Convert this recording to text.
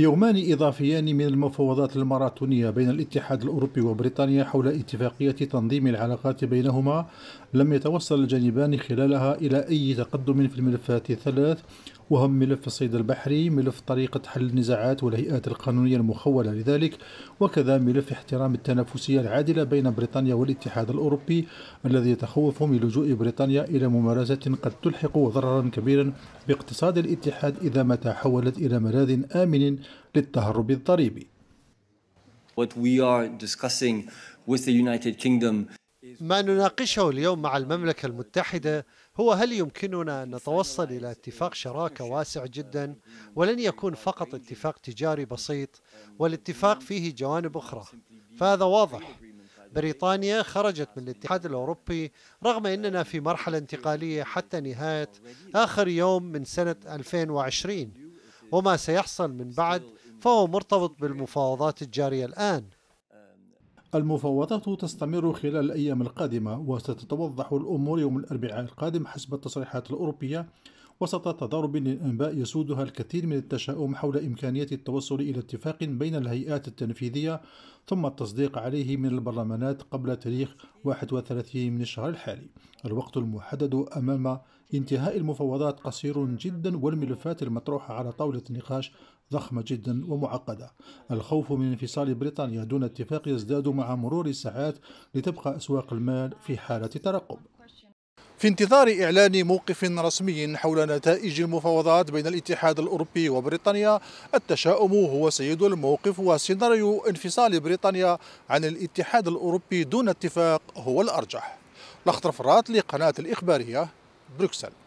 يومان إضافيان من المفاوضات الماراثونية بين الاتحاد الأوروبي وبريطانيا حول اتفاقية تنظيم العلاقات بينهما لم يتوصل الجانبان خلالها إلى أي تقدم في الملفات الثلاث وهم ملف الصيد البحري ملف طريقة حل النزاعات والهيئات القانونية المخولة لذلك وكذا ملف احترام التنافسية العادلة بين بريطانيا والاتحاد الأوروبي الذي يتخوف من لجوء بريطانيا إلى ممارسة قد تلحق ضررا كبيرا باقتصاد الاتحاد إذا ما تحولت إلى ملاذ آمن للتهرب الضريبي What we are discussing with the United Kingdom ما نناقشه اليوم مع المملكة المتحدة هو هل يمكننا أن نتوصل إلى اتفاق شراكة واسع جدا ولن يكون فقط اتفاق تجاري بسيط والاتفاق فيه جوانب أخرى فهذا واضح بريطانيا خرجت من الاتحاد الأوروبي رغم أننا في مرحلة انتقالية حتى نهاية آخر يوم من سنة 2020 وما سيحصل من بعد فهو مرتبط بالمفاوضات الجارية الآن المفاوضات تستمر خلال الأيام القادمة وستتوضح الأمور يوم الأربعاء القادم حسب التصريحات الأوروبية وسط تضارب للأنباء يسودها الكثير من التشاؤم حول إمكانية التوصل إلى اتفاق بين الهيئات التنفيذية ثم التصديق عليه من البرلمانات قبل تاريخ 31 من الشهر الحالي الوقت المحدد أمام انتهاء المفاوضات قصير جدا والملفات المطروحة على طاولة النقاش ضخمة جدا ومعقدة الخوف من انفصال بريطانيا دون اتفاق يزداد مع مرور الساعات لتبقى أسواق المال في حالة ترقب في انتظار إعلان موقف رسمي حول نتائج المفاوضات بين الاتحاد الأوروبي وبريطانيا التشاؤم هو سيد الموقف وسيناريو انفصال بريطانيا عن الاتحاد الأوروبي دون اتفاق هو الأرجح لخطر فرات لقناة الإخبارية بروكسل